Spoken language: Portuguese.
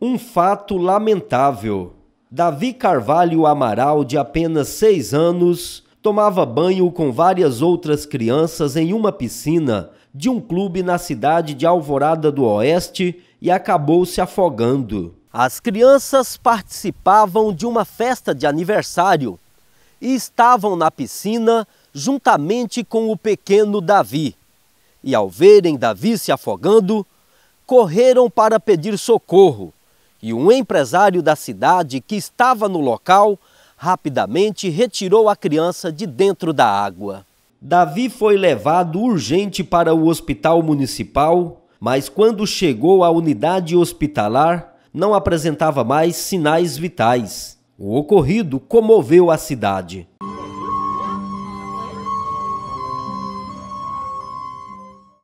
Um fato lamentável. Davi Carvalho Amaral, de apenas seis anos, tomava banho com várias outras crianças em uma piscina de um clube na cidade de Alvorada do Oeste e acabou se afogando. As crianças participavam de uma festa de aniversário e estavam na piscina juntamente com o pequeno Davi. E ao verem Davi se afogando, correram para pedir socorro e um empresário da cidade que estava no local rapidamente retirou a criança de dentro da água. Davi foi levado urgente para o hospital municipal, mas quando chegou à unidade hospitalar, não apresentava mais sinais vitais. O ocorrido comoveu a cidade.